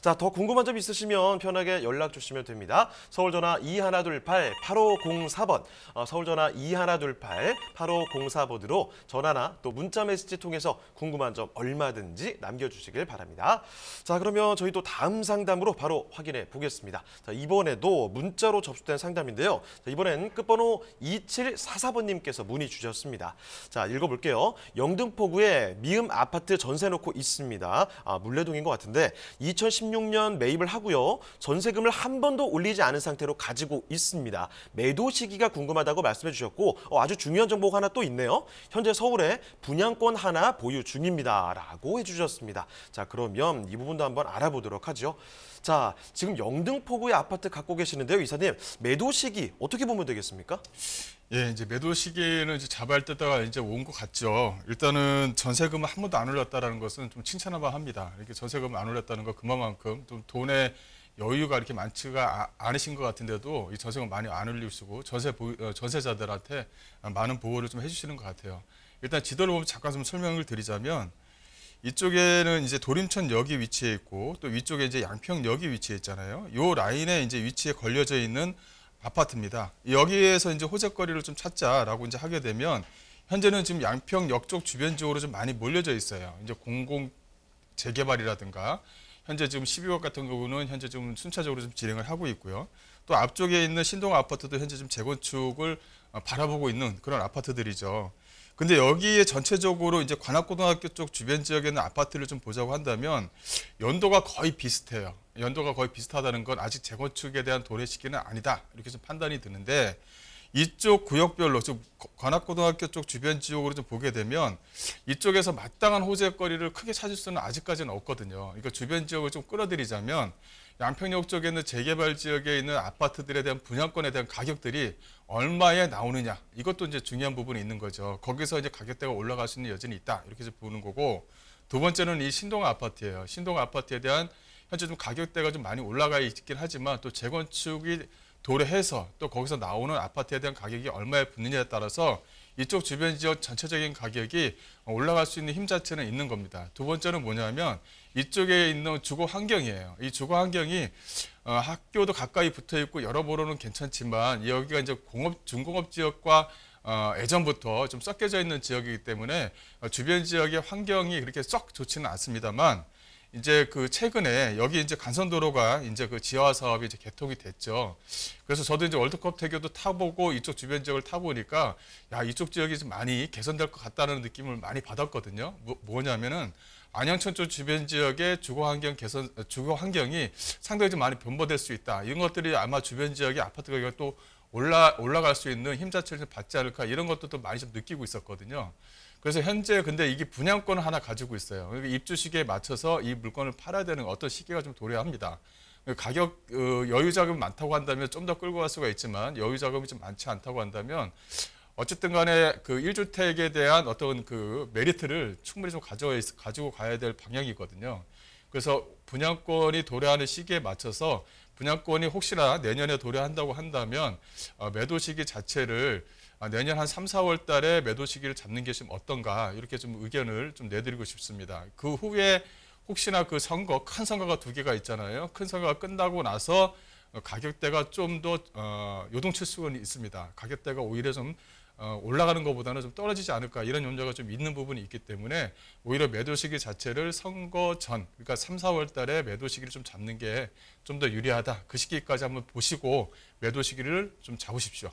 자, 더 궁금한 점 있으시면 편하게 연락 주시면 됩니다. 서울 전화 2128-8504번, 어, 서울 전화 2128-8504번으로 전화나 또 문자 메시지 통해서 궁금한 점 얼마든지 남겨주시길 바랍니다. 자, 그러면 저희 또 다음 상담으로 바로 확인해 보겠습니다. 자, 이번에도 문자로 접수된 상담인데요. 자, 이번엔 끝번호 2744번님께서 문의 주셨습니다. 자, 읽어볼게요. 영등포구에 미음 아파트 전세 놓고 있습니다. 아, 물레동인 것 같은데 2 0 1 0 2016년 매입을 하고요. 전세금을 한 번도 올리지 않은 상태로 가지고 있습니다. 매도 시기가 궁금하다고 말씀해 주셨고 어, 아주 중요한 정보가 하나 또 있네요. 현재 서울에 분양권 하나 보유 중입니다. 라고 해주셨습니다. 자 그러면 이 부분도 한번 알아보도록 하죠. 자 지금 영등포구의 아파트 갖고 계시는데요. 이사님 매도 시기 어떻게 보면 되겠습니까? 예, 이제 매도 시기는 이제 잡아할 때다가 이제 온 것 같죠. 일단은 전세금은 한 번도 안 올랐다라는 것은 좀 칭찬할만 합니다. 이렇게 전세금 안 올랐다는 것 그만큼 좀돈의 여유가 이렇게 많지가 아, 않으신 것 같은데도 이 전세금 많이 안 올리시고 전세 보, 어, 전세자들한테 많은 보호를 좀 해주시는 것 같아요. 일단 지도를 보면 잠깐 좀 설명을 드리자면 이쪽에는 이제 도림천역이 위치해 있고 또 위쪽에 이제 양평역이 위치해 있잖아요. 요 라인에 이제 위치에 걸려져 있는 아파트입니다. 여기에서 이제 호재거리를 좀 찾자라고 이제 하게 되면 현재는 지금 양평 역쪽 주변 지역으로 좀 많이 몰려져 있어요. 이제 공공 재개발이라든가 현재 지금 12억 같은 경우는 현재 좀 순차적으로 좀 진행을 하고 있고요. 또 앞쪽에 있는 신동 아파트도 현재 좀 재건축을 어, 바라보고 있는 그런 아파트들이죠. 근데 여기에 전체적으로 이제 관악고등학교 쪽 주변 지역에 있는 아파트를 좀 보자고 한다면 연도가 거의 비슷해요. 연도가 거의 비슷하다는 건 아직 재건축에 대한 도래 시기는 아니다. 이렇게 좀 판단이 드는데 이쪽 구역별로 좀 관악고등학교 쪽 주변 지역으로 좀 보게 되면 이쪽에서 마땅한 호재거리를 크게 찾을 수는 아직까지는 없거든요. 그러니까 주변 지역을 좀 끌어들이자면 양평역 쪽에 있는 재개발 지역에 있는 아파트들에 대한 분양권에 대한 가격들이 얼마에 나오느냐 이것도 이제 중요한 부분이 있는 거죠. 거기서 이제 가격대가 올라갈 수 있는 여지는 있다 이렇게 보는 거고 두 번째는 이 신동 아파트예요. 신동 아파트에 대한 현재 좀 가격대가 좀 많이 올라가 있긴 하지만 또 재건축이 도래해서 또 거기서 나오는 아파트에 대한 가격이 얼마에 붙느냐에 따라서 이쪽 주변 지역 전체적인 가격이 올라갈 수 있는 힘 자체는 있는 겁니다. 두 번째는 뭐냐면 이쪽에 있는 주거 환경이에요. 이 주거 환경이 어, 학교도 가까이 붙어 있고 여러모로는 괜찮지만 여기가 이제 공업 중공업 지역과 어, 예전부터 좀 섞여져 있는 지역이기 때문에 주변 지역의 환경이 그렇게 썩 좋지는 않습니다만 이제 그 최근에 여기 이제 간선도로가 이제 그 지하 화 사업이 이제 개통이 됐죠. 그래서 저도 이제 월드컵 대교도 타보고 이쪽 주변 지역을 타보니까 야 이쪽 지역이 좀 많이 개선될 것 같다는 느낌을 많이 받았거든요. 뭐, 냐면은 안양천 쪽 주변 지역의 주거 환경 개선 주거 환경이 상당히 좀 많이 변보될수 있다. 이런 것들이 아마 주변 지역의 아파트 가격이 또 올라 올라갈 수 있는 힘 자체를 받지 않을까 이런 것도 또 많이 좀 느끼고 있었거든요. 그래서 현재 근데 이게 분양권을 하나 가지고 있어요. 그러니까 입주 시기에 맞춰서 이 물건을 팔아야 되는 어떤 시기가 좀 도래합니다. 가격 어, 여유 자금 많다고 한다면 좀 더 끌고 갈 수가 있지만 여유 자금이 좀 많지 않다고 한다면 어쨌든 간에 그 1주택에 대한 어떤 그 메리트를 충분히 좀 가져, 가지고 가야 될 방향이거든요. 그래서 분양권이 도래하는 시기에 맞춰서 분양권이 혹시나 내년에 도래한다고 한다면 어, 매도 시기 자체를 아, 내년 한 3, 4월 달에 매도 시기를 잡는 게 좀 어떤가 이렇게 좀 의견을 좀 내드리고 싶습니다. 그 후에 혹시나 그 선거 큰 선거가 두 개가 있잖아요. 큰 선거가 끝나고 나서 어, 가격대가 좀더 어, 요동칠 수는 있습니다. 가격대가 오히려 좀 어, 올라가는 것보다는 좀 떨어지지 않을까 이런 염려가 좀 있는 부분이 있기 때문에 오히려 매도 시기 자체를 선거 전 그러니까 3, 4월 달에 매도 시기를 좀 잡는 게 좀 더 유리하다. 그 시기까지 한번 보시고 매도 시기를 좀 잡으십시오.